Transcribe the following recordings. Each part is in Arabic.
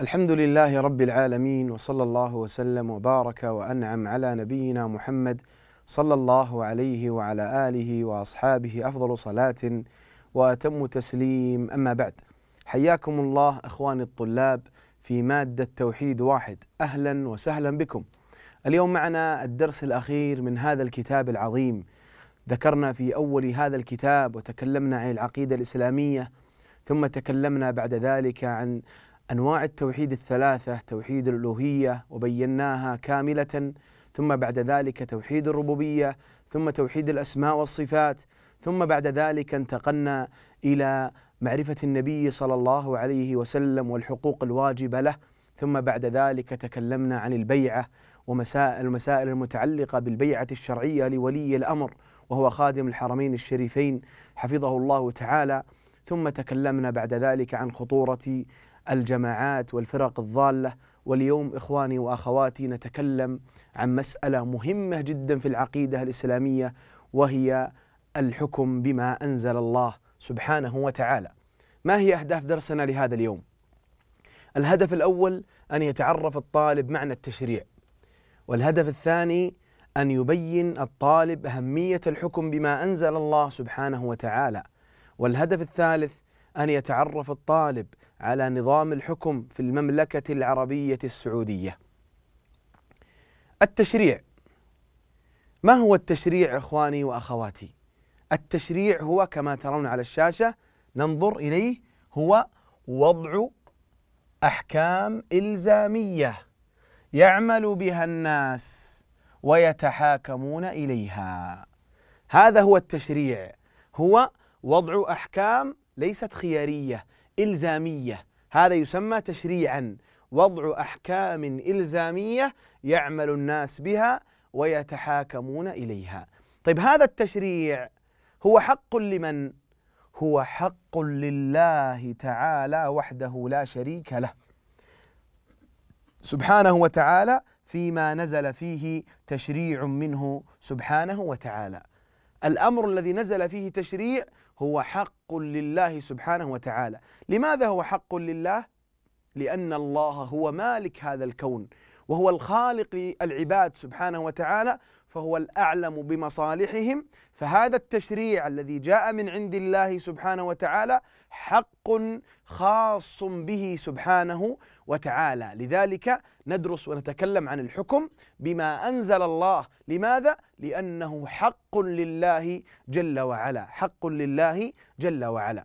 الحمد لله رب العالمين وصلى الله وسلم وبارك وانعم على نبينا محمد صلى الله عليه وعلى اله واصحابه افضل صلاه واتم تسليم اما بعد حياكم الله اخواني الطلاب في ماده توحيد واحد اهلا وسهلا بكم. اليوم معنا الدرس الاخير من هذا الكتاب العظيم. ذكرنا في اول هذا الكتاب وتكلمنا عن العقيده الاسلاميه ثم تكلمنا بعد ذلك عن أنواع التوحيد الثلاثة توحيد الألوهية وبيناها كاملة ثم بعد ذلك توحيد الربوبية ثم توحيد الأسماء والصفات ثم بعد ذلك انتقلنا إلى معرفة النبي صلى الله عليه وسلم والحقوق الواجبة له ثم بعد ذلك تكلمنا عن البيعة ومسائل المسائل المتعلقة بالبيعة الشرعية لولي الأمر وهو خادم الحرمين الشريفين حفظه الله تعالى ثم تكلمنا بعد ذلك عن خطورة الجماعات والفرق الضاله واليوم اخواني واخواتي نتكلم عن مساله مهمه جدا في العقيده الاسلاميه وهي الحكم بما انزل الله سبحانه وتعالى. ما هي اهداف درسنا لهذا اليوم؟ الهدف الاول ان يتعرف الطالب معنى التشريع. والهدف الثاني ان يبين الطالب اهميه الحكم بما انزل الله سبحانه وتعالى. والهدف الثالث أن يتعرف الطالب على نظام الحكم في المملكة العربية السعودية التشريع ما هو التشريع إخواني وأخواتي؟ التشريع هو كما ترون على الشاشة ننظر إليه هو وضع أحكام إلزامية يعمل بها الناس ويتحاكمون إليها هذا هو التشريع هو وضع أحكام ليست خيارية إلزامية هذا يسمى تشريعا وضع أحكام إلزامية يعمل الناس بها ويتحاكمون إليها طيب هذا التشريع هو حق لمن؟ هو حق لله تعالى وحده لا شريك له سبحانه وتعالى فيما نزل فيه تشريع منه سبحانه وتعالى الامر الذي نزل فيه تشريع هو حق لله سبحانه وتعالى لماذا هو حق لله لان الله هو مالك هذا الكون وهو الخالق للعباد سبحانه وتعالى فهو الاعلم بمصالحهم فهذا التشريع الذي جاء من عند الله سبحانه وتعالى حق خاص به سبحانه وتعالى لذلك ندرس ونتكلم عن الحكم بما أنزل الله لماذا؟ لأنه حق لله جل وعلا حق لله جل وعلا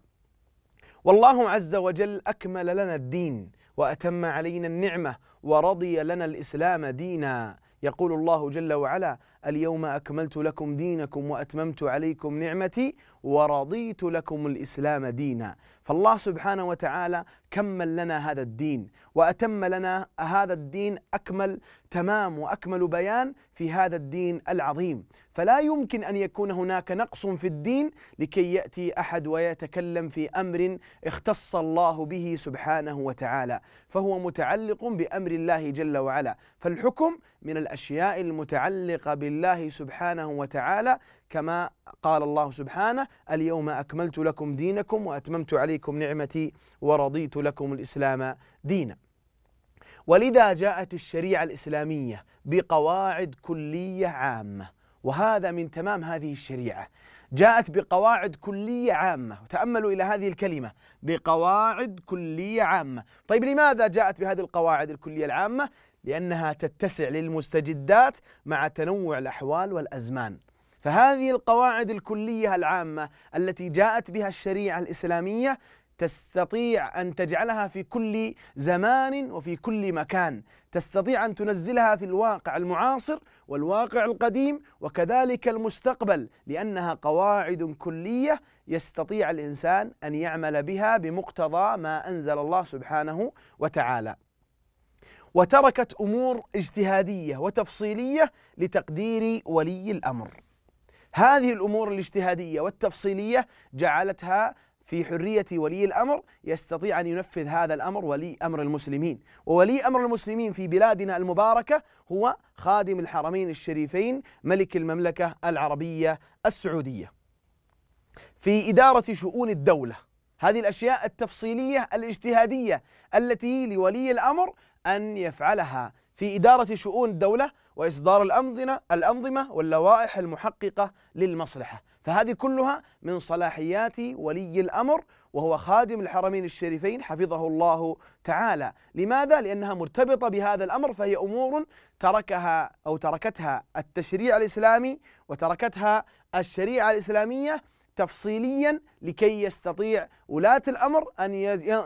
والله عز وجل أكمل لنا الدين وأتم علينا النعمة ورضي لنا الإسلام دينا يقول الله جل وعلا اليوم أكملت لكم دينكم وأتممت عليكم نعمتي ورضيت لكم الإسلام دينا فالله سبحانه وتعالى كمل لنا هذا الدين وأتم لنا هذا الدين أكمل تمام وأكمل بيان في هذا الدين العظيم فلا يمكن أن يكون هناك نقص في الدين لكي يأتي أحد ويتكلم في أمر اختص الله به سبحانه وتعالى فهو متعلق بأمر الله جل وعلا فالحكم من الأشياء المتعلقة بال الله سبحانه وتعالى كما قال الله سبحانه اليوم أكملت لكم دينكم وأتممت عليكم نعمتي ورضيت لكم الإسلام دينا ولذا جاءت الشريعة الإسلامية بقواعد كلية عامة وهذا من تمام هذه الشريعة جاءت بقواعد كلية عامة تأملوا إلى هذه الكلمة بقواعد كلية عامة طيب لماذا جاءت بهذه القواعد الكلية العامة لأنها تتسع للمستجدات مع تنوع الأحوال والأزمان فهذه القواعد الكلية العامة التي جاءت بها الشريعة الإسلامية تستطيع أن تجعلها في كل زمان وفي كل مكان تستطيع أن تنزلها في الواقع المعاصر والواقع القديم وكذلك المستقبل لأنها قواعد كلية يستطيع الإنسان أن يعمل بها بمقتضى ما أنزل الله سبحانه وتعالى وتركت امور اجتهاديه وتفصيليه لتقدير ولي الامر. هذه الامور الاجتهاديه والتفصيليه جعلتها في حرية ولي الأمر يستطيع أن ينفذ هذا الأمر ولي أمر المسلمين وولي أمر المسلمين في بلادنا المباركة هو خادم الحرمين الشريفين ملك المملكة العربية السعودية في إدارة شؤون الدولة هذه الأشياء التفصيلية الاجتهادية التي لولي الأمر أن يفعلها في إدارة شؤون الدولة وإصدار الأنظمة الأنظمة واللوائح المحققة للمصلحة، فهذه كلها من صلاحيات ولي الأمر وهو خادم الحرمين الشريفين حفظه الله تعالى، لماذا؟ لأنها مرتبطة بهذا الأمر فهي أمور تركها أو تركتها التشريع الإسلامي وتركتها الشريعة الإسلامية تفصيليا لكي يستطيع ولاة الأمر أن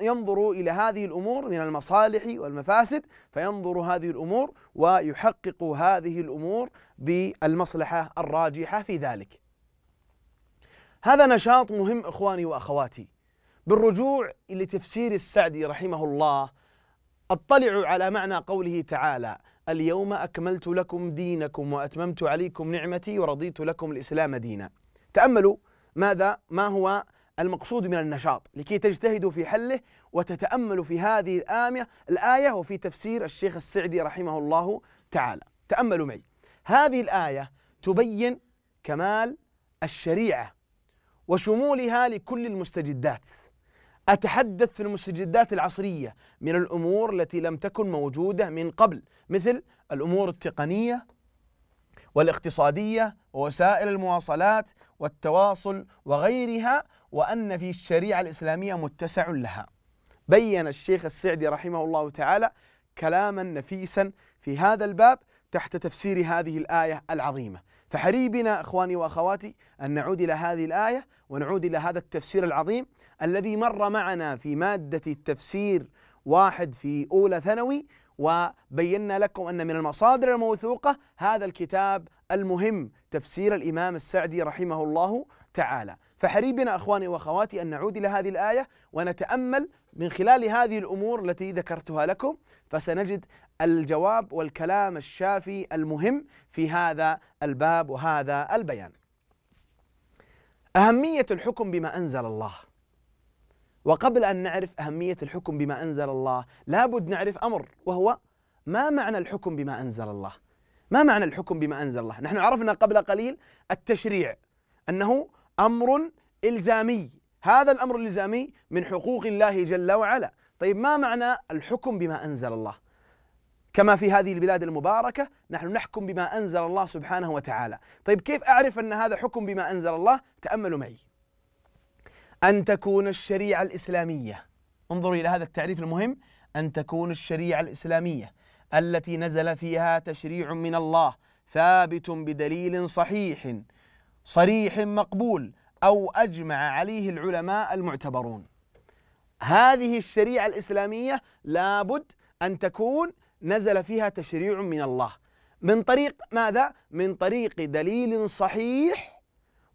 ينظروا إلى هذه الأمور من المصالح والمفاسد فينظروا هذه الأمور ويحققوا هذه الأمور بالمصلحة الراجحة في ذلك هذا نشاط مهم إخواني وأخواتي بالرجوع إلى تفسير السعدي رحمه الله اطلعوا على معنى قوله تعالى اليوم أكملت لكم دينكم وأتممت عليكم نعمتي ورضيت لكم الإسلام دينا تأملوا ماذا ما هو المقصود من النشاط لكي تجتهدوا في حله وتتأملوا في هذه الآية الآية وفي تفسير الشيخ السعدي رحمه الله تعالى تأملوا معي هذه الآية تبين كمال الشريعة وشمولها لكل المستجدات أتحدث في المستجدات العصرية من الأمور التي لم تكن موجودة من قبل مثل الأمور التقنية والاقتصادية ووسائل المواصلات والتواصل وغيرها وأن في الشريعة الإسلامية متسع لها بين الشيخ السعدي رحمه الله تعالى كلاما نفيسا في هذا الباب تحت تفسير هذه الآية العظيمة فحري بنا اخواني واخواتي ان نعود الى هذه الايه ونعود الى هذا التفسير العظيم الذي مر معنا في ماده التفسير واحد في اولى ثانوي وبينا لكم ان من المصادر الموثوقه هذا الكتاب المهم تفسير الإمام السعدي رحمه الله تعالى فحريبنا أخواني وأخواتي أن نعود إلى هذه الآية ونتأمل من خلال هذه الأمور التي ذكرتها لكم فسنجد الجواب والكلام الشافي المهم في هذا الباب وهذا البيان أهمية الحكم بما أنزل الله وقبل أن نعرف أهمية الحكم بما أنزل الله لابد نعرف أمر وهو ما معنى الحكم بما أنزل الله ما معنى الحكم بما أنزل الله نحن عرفنا قبل قليل التشريع أنه أمر إلزامي هذا الأمر الإلزامي من حقوق الله جل وعلا طيب ما معنى الحكم بما أنزل الله كما في هذه البلاد المباركة نحن نحكم بما أنزل الله سبحانه وتعالى طيب كيف أعرف أن هذا حكم بما أنزل الله تأملوا معي أن تكون الشريعة الإسلامية انظروا إلى هذا التعريف المهم أن تكون الشريعة الإسلامية التي نزل فيها تشريع من الله ثابت بدليل صحيح صريح مقبول او اجمع عليه العلماء المعتبرون. هذه الشريعه الاسلاميه لابد ان تكون نزل فيها تشريع من الله من طريق ماذا؟ من طريق دليل صحيح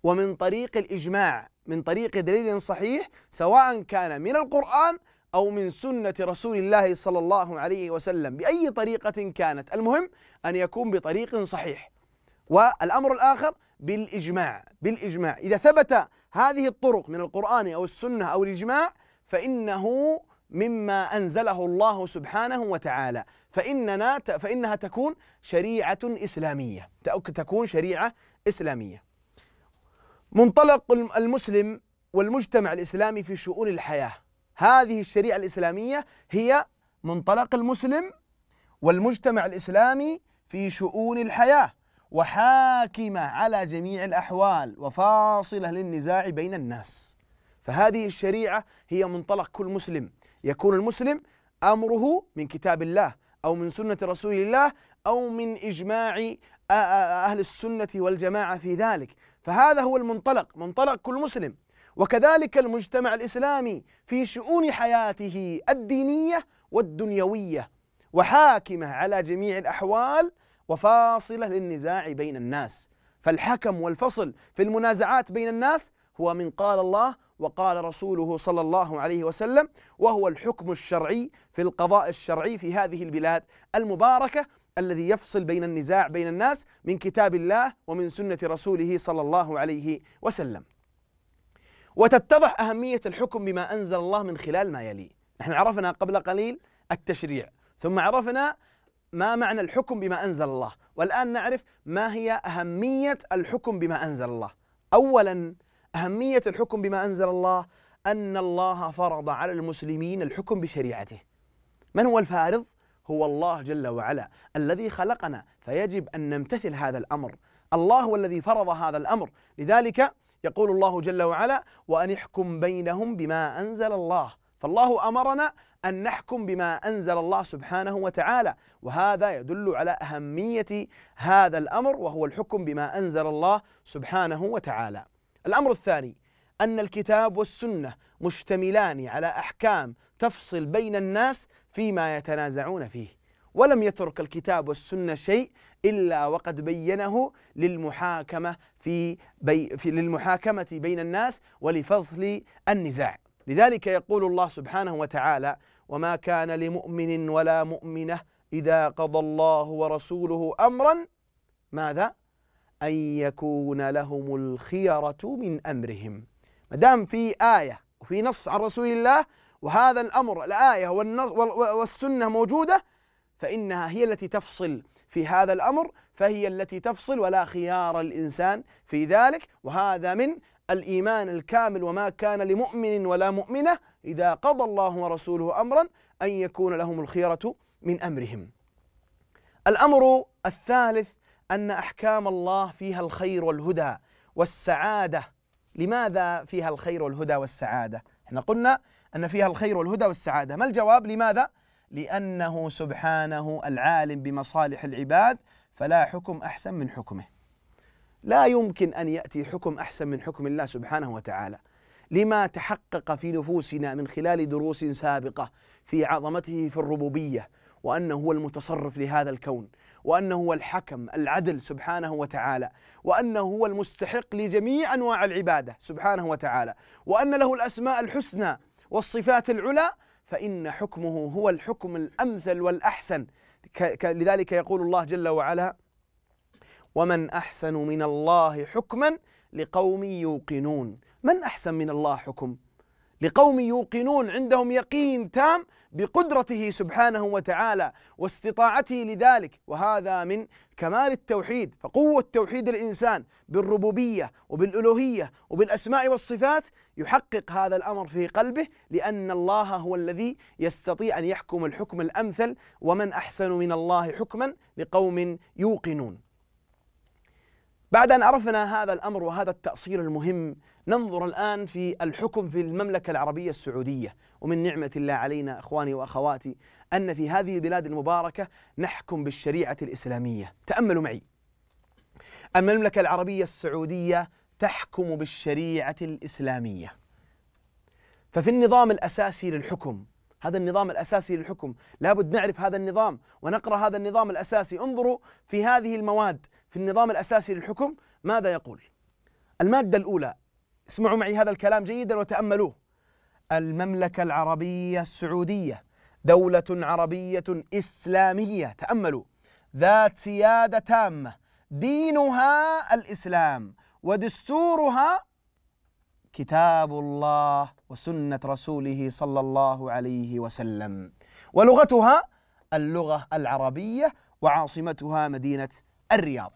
ومن طريق الاجماع، من طريق دليل صحيح سواء كان من القران أو من سنة رسول الله صلى الله عليه وسلم بأي طريقة كانت المهم أن يكون بطريق صحيح والأمر الآخر بالإجماع بالإجماع إذا ثبت هذه الطرق من القرآن أو السنة أو الإجماع فإنه مما أنزله الله سبحانه وتعالى فإننا فإنها تكون شريعة إسلامية تكون شريعة إسلامية منطلق المسلم والمجتمع الإسلامي في شؤون الحياة هذه الشريعة الإسلامية هي منطلق المسلم والمجتمع الإسلامي في شؤون الحياة وحاكمة على جميع الأحوال وفاصلة للنزاع بين الناس فهذه الشريعة هي منطلق كل مسلم يكون المسلم أمره من كتاب الله أو من سنة رسول الله أو من إجماع أهل السنة والجماعة في ذلك فهذا هو المنطلق منطلق كل مسلم وكذلك المجتمع الاسلامي في شؤون حياته الدينيه والدنيويه وحاكمه على جميع الاحوال وفاصله للنزاع بين الناس فالحكم والفصل في المنازعات بين الناس هو من قال الله وقال رسوله صلى الله عليه وسلم وهو الحكم الشرعي في القضاء الشرعي في هذه البلاد المباركه الذي يفصل بين النزاع بين الناس من كتاب الله ومن سنه رسوله صلى الله عليه وسلم وتتضح أهمية الحكم بما أنزل الله من خلال ما يلي نحن عرفنا قبل قليل التشريع ثم عرفنا ما معنى الحكم بما أنزل الله والآن نعرف ما هي أهمية الحكم بما أنزل الله أولا أهمية الحكم بما أنزل الله أن الله فرض على المسلمين الحكم بشريعته من هو الفارض؟ هو الله جل وعلا الذي خلقنا فيجب أن نمتثل هذا الأمر الله هو الذي فرض هذا الأمر لذلك يقول الله جل وعلا وأن احكم بينهم بما أنزل الله فالله أمرنا أن نحكم بما أنزل الله سبحانه وتعالى وهذا يدل على أهمية هذا الأمر وهو الحكم بما أنزل الله سبحانه وتعالى الأمر الثاني أن الكتاب والسنة مشتملان على أحكام تفصل بين الناس فيما يتنازعون فيه ولم يترك الكتاب والسنة شيء إلا وقد بينه للمحاكمة في, بي في للمحاكمة بين الناس ولفصل النزاع لذلك يقول الله سبحانه وتعالى وما كان لمؤمن ولا مؤمنة إذا قضى الله ورسوله أمرا ماذا؟ أن يكون لهم الخيرة من أمرهم ما دام في آية وفي نص عن رسول الله وهذا الأمر الآية والسنة موجودة فإنها هي التي تفصل في هذا الأمر فهي التي تفصل ولا خيار الإنسان في ذلك وهذا من الإيمان الكامل وما كان لمؤمن ولا مؤمنة إذا قضى الله ورسوله أمرا أن يكون لهم الخيرة من أمرهم الأمر الثالث أن أحكام الله فيها الخير والهدى والسعادة لماذا فيها الخير والهدى والسعادة؟ احنا قلنا أن فيها الخير والهدى والسعادة ما الجواب لماذا؟ لأنه سبحانه العالم بمصالح العباد فلا حكم أحسن من حكمه لا يمكن أن يأتي حكم أحسن من حكم الله سبحانه وتعالى لما تحقق في نفوسنا من خلال دروس سابقة في عظمته في الربوبية وأنه هو المتصرف لهذا الكون وأنه هو الحكم العدل سبحانه وتعالى وأنه هو المستحق لجميع أنواع العبادة سبحانه وتعالى وأن له الأسماء الحسنى والصفات العلى فإن حكمه هو الحكم الأمثل والأحسن لذلك يقول الله جل وعلا ومن أحسن من الله حكما لقوم يوقنون من أحسن من الله حكم لقوم يوقنون عندهم يقين تام بقدرته سبحانه وتعالى واستطاعته لذلك وهذا من كمال التوحيد فقوة توحيد الإنسان بالربوبية وبالألوهية وبالأسماء والصفات يحقق هذا الأمر في قلبه لأن الله هو الذي يستطيع أن يحكم الحكم الأمثل ومن أحسن من الله حكما لقوم يوقنون بعد أن عرفنا هذا الأمر وهذا التأصيل المهم ننظر الآن في الحكم في المملكة العربية السعودية ومن نعمة الله علينا أخواني وأخواتي أن في هذه البلاد المباركة نحكم بالشريعة الإسلامية تأملوا معي المملكة العربية السعودية تحكم بالشريعة الإسلامية ففي النظام الأساسي للحكم هذا النظام الأساسي للحكم لابد نعرف هذا النظام ونقرأ هذا النظام الأساسي انظروا في هذه المواد في النظام الأساسي للحكم ماذا يقول المادة الأولى اسمعوا معي هذا الكلام جيدا وتأملوه المملكة العربية السعودية دولة عربية إسلامية تأملوا ذات سيادة تامة دينها الإسلام ودستورها كتاب الله وسنة رسوله صلى الله عليه وسلم ولغتها اللغة العربية وعاصمتها مدينة الرياض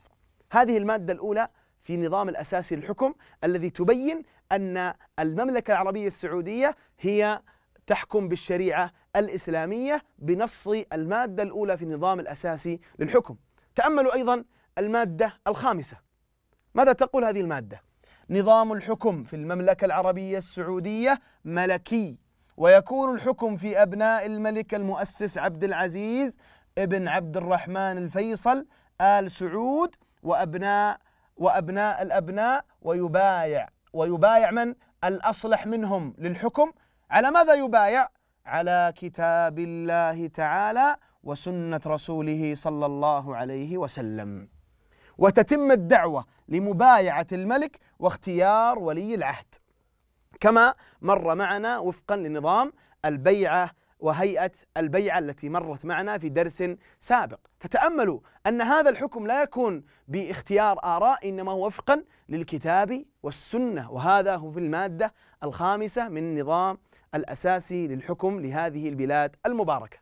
هذه المادة الأولى في نظام الأساسي للحكم الذي تبين أن المملكة العربية السعودية هي تحكم بالشريعة الإسلامية بنص المادة الأولى في النظام الأساسي للحكم تأملوا أيضا المادة الخامسة ماذا تقول هذه المادة؟ نظام الحكم في المملكة العربية السعودية ملكي ويكون الحكم في أبناء الملك المؤسس عبد العزيز ابن عبد الرحمن الفيصل آل سعود وأبناء وأبناء الأبناء ويبايع ويبايع من الأصلح منهم للحكم على ماذا يبايع على كتاب الله تعالى وسنة رسوله صلى الله عليه وسلم وتتم الدعوة لمبايعة الملك واختيار ولي العهد كما مر معنا وفقا لنظام البيعة وهيئة البيعة التي مرت معنا في درس سابق فتأملوا أن هذا الحكم لا يكون باختيار آراء إنما هو وفقا للكتاب والسنة وهذا هو في المادة الخامسة من النظام الأساسي للحكم لهذه البلاد المباركة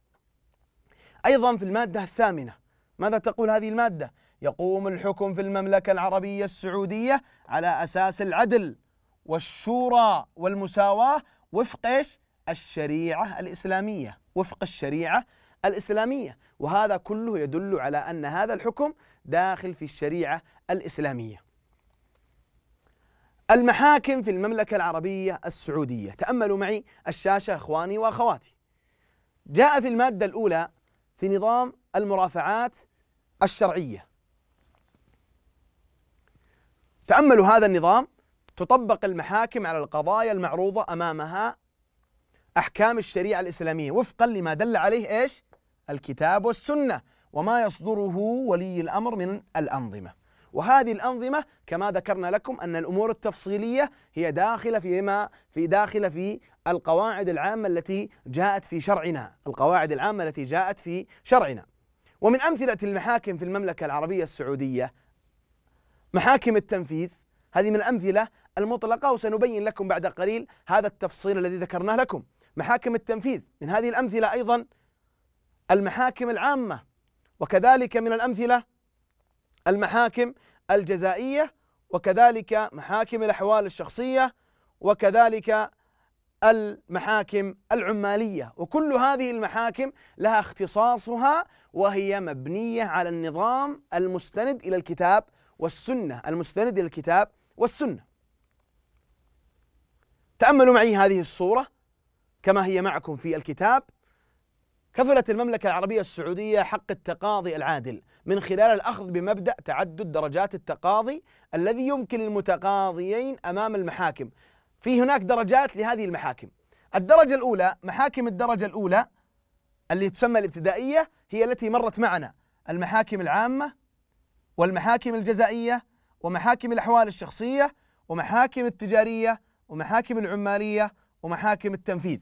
أيضا في المادة الثامنة ماذا تقول هذه المادة؟ يقوم الحكم في المملكة العربية السعودية على أساس العدل والشورى والمساواة وفق ايش؟ الشريعة الإسلامية وفق الشريعة الإسلامية وهذا كله يدل على أن هذا الحكم داخل في الشريعة الإسلامية المحاكم في المملكة العربية السعودية تأملوا معي الشاشة أخواني وأخواتي جاء في المادة الأولى في نظام المرافعات الشرعية تأملوا هذا النظام تطبق المحاكم على القضايا المعروضة أمامها أحكام الشريعة الإسلامية وفقا لما دل عليه إيش الكتاب والسنة وما يصدره ولي الأمر من الأنظمة وهذه الأنظمة كما ذكرنا لكم أن الأمور التفصيلية هي داخلة فيما في داخلة في القواعد العامة التي جاءت في شرعنا القواعد العامة التي جاءت في شرعنا ومن أمثلة المحاكم في المملكة العربية السعودية محاكم التنفيذ هذه من الأمثلة المطلقة وسنبين لكم بعد قليل هذا التفصيل الذي ذكرناه لكم محاكم التنفيذ من هذه الأمثلة أيضا المحاكم العامة وكذلك من الأمثلة المحاكم الجزائية وكذلك محاكم الأحوال الشخصية وكذلك المحاكم العمالية وكل هذه المحاكم لها اختصاصها وهي مبنية على النظام المستند إلى الكتاب والسنة المستند إلى الكتاب والسنة تأملوا معي هذه الصورة كما هي معكم في الكتاب كفلت المملكة العربية السعودية حق التقاضي العادل من خلال الأخذ بمبدأ تعدد درجات التقاضي الذي يمكن للمتقاضيين أمام المحاكم في هناك درجات لهذه المحاكم الدرجة الأولى محاكم الدرجة الأولى اللي تسمى الابتدائية هي التي مرت معنا المحاكم العامة والمحاكم الجزائية ومحاكم الأحوال الشخصية ومحاكم التجارية ومحاكم العمالية ومحاكم التنفيذ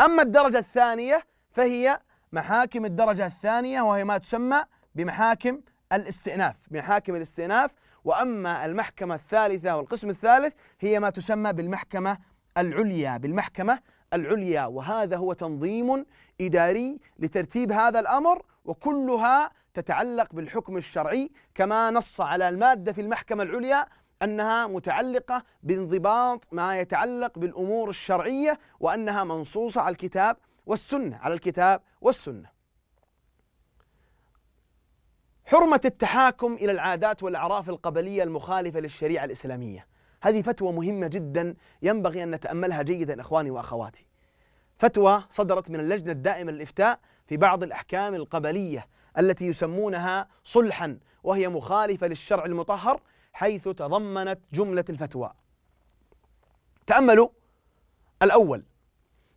أما الدرجة الثانية فهي محاكم الدرجة الثانية وهي ما تسمى بمحاكم الاستئناف محاكم الاستئناف وأما المحكمة الثالثة والقسم الثالث هي ما تسمى بالمحكمة العليا بالمحكمة العليا وهذا هو تنظيم إداري لترتيب هذا الأمر وكلها تتعلق بالحكم الشرعي كما نص على المادة في المحكمة العليا أنها متعلقة بانضباط ما يتعلق بالأمور الشرعية وأنها منصوصة على الكتاب والسنة على الكتاب والسنة حرمة التحاكم إلى العادات والأعراف القبلية المخالفة للشريعة الإسلامية هذه فتوى مهمة جدا ينبغي أن نتأملها جيدا إخواني وأخواتي فتوى صدرت من اللجنة الدائمة للإفتاء في بعض الأحكام القبلية التي يسمونها صلحا وهي مخالفة للشرع المطهر حيث تضمنت جملة الفتوى تأملوا الأول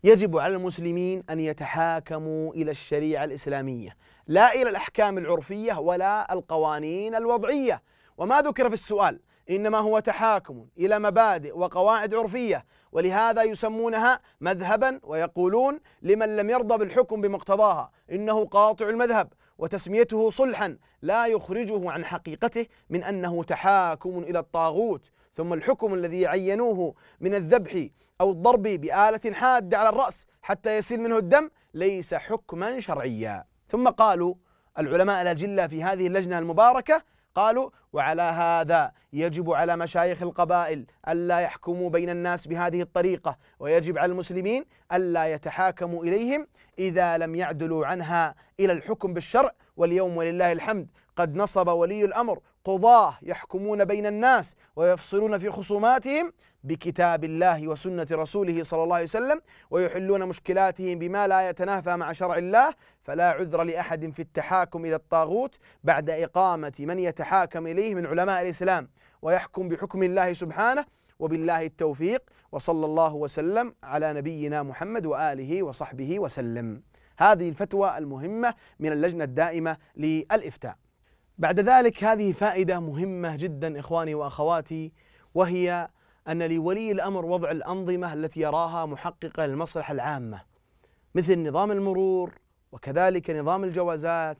يجب على المسلمين أن يتحاكموا إلى الشريعة الإسلامية لا إلى الأحكام العرفية ولا القوانين الوضعية وما ذكر في السؤال إنما هو تحاكم إلى مبادئ وقواعد عرفية ولهذا يسمونها مذهبا ويقولون لمن لم يرضى بالحكم بمقتضاها إنه قاطع المذهب وتسميته صلحا لا يخرجه عن حقيقته من انه تحاكم الى الطاغوت ثم الحكم الذي عينوه من الذبح او الضرب بآلة حادة على الرأس حتى يسيل منه الدم ليس حكما شرعيا ثم قالوا العلماء الاجله في هذه اللجنه المباركه قالوا وعلى هذا يجب على مشايخ القبائل ألا يحكموا بين الناس بهذه الطريقة ويجب على المسلمين ألا يتحاكموا إليهم إذا لم يعدلوا عنها إلى الحكم بالشرع واليوم ولله الحمد قد نصب ولي الأمر قضاة يحكمون بين الناس ويفصلون في خصوماتهم بكتاب الله وسنة رسوله صلى الله عليه وسلم ويحلون مشكلاتهم بما لا يتنافى مع شرع الله فلا عذر لأحد في التحاكم إلى الطاغوت بعد إقامة من يتحاكم إليه من علماء الإسلام ويحكم بحكم الله سبحانه وبالله التوفيق وصلى الله وسلم على نبينا محمد وآله وصحبه وسلم هذه الفتوى المهمة من اللجنة الدائمة للإفتاء بعد ذلك هذه فائدة مهمة جدا إخواني وأخواتي وهي أن لولي الأمر وضع الأنظمة التي يراها محققة للمصلحة العامة مثل نظام المرور وكذلك نظام الجوازات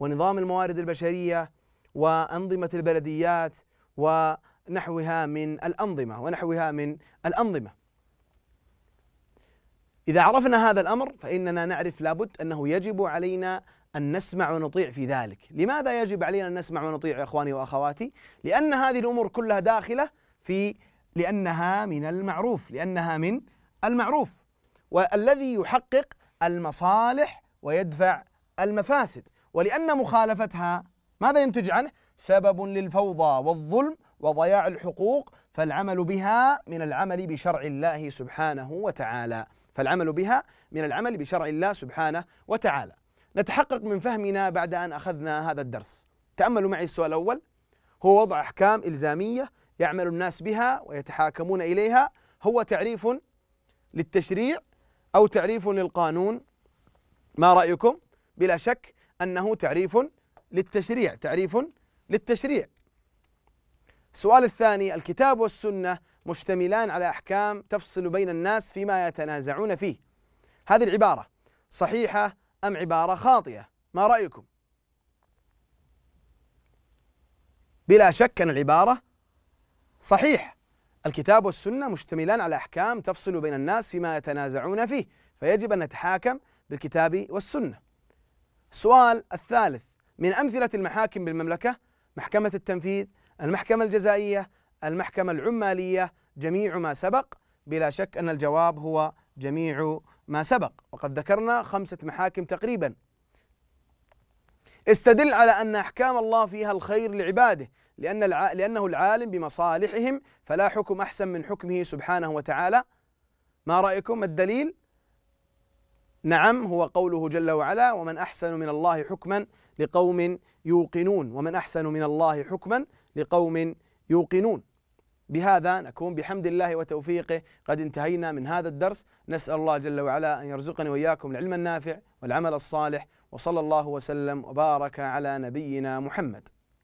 ونظام الموارد البشرية وأنظمة البلديات ونحوها من الأنظمة ونحوها من الأنظمة إذا عرفنا هذا الأمر فإننا نعرف لابد أنه يجب علينا أن نسمع ونطيع في ذلك لماذا يجب علينا أن نسمع ونطيع يا إخواني وأخواتي؟ لأن هذه الأمور كلها داخلة في لأنها من المعروف لأنها من المعروف والذي يحقق المصالح ويدفع المفاسد ولأن مخالفتها ماذا ينتج عنه؟ سبب للفوضى والظلم وضياع الحقوق فالعمل بها من العمل بشرع الله سبحانه وتعالى فالعمل بها من العمل بشرع الله سبحانه وتعالى نتحقق من فهمنا بعد أن أخذنا هذا الدرس تأملوا معي السؤال الأول هو وضع أحكام إلزامية يعمل الناس بها ويتحاكمون اليها هو تعريف للتشريع او تعريف للقانون ما رايكم؟ بلا شك انه تعريف للتشريع، تعريف للتشريع. السؤال الثاني الكتاب والسنه مشتملان على احكام تفصل بين الناس فيما يتنازعون فيه. هذه العباره صحيحه ام عباره خاطئه؟ ما رايكم؟ بلا شك ان العباره صحيح الكتاب والسنة مشتملان على أحكام تفصل بين الناس فيما يتنازعون فيه فيجب أن نتحاكم بالكتاب والسنة السؤال الثالث من أمثلة المحاكم بالمملكة محكمة التنفيذ المحكمة الجزائية المحكمة العمالية جميع ما سبق بلا شك أن الجواب هو جميع ما سبق وقد ذكرنا خمسة محاكم تقريبا استدل على أن أحكام الله فيها الخير لعباده لأن الع... لأنه العالم بمصالحهم فلا حكم أحسن من حكمه سبحانه وتعالى ما رأيكم الدليل نعم هو قوله جل وعلا ومن أحسن من الله حكما لقوم يوقنون ومن أحسن من الله حكما لقوم يوقنون بهذا نكون بحمد الله وتوفيقه قد انتهينا من هذا الدرس نسأل الله جل وعلا أن يرزقني وإياكم العلم النافع والعمل الصالح وصلى الله وسلم وبارك على نبينا محمد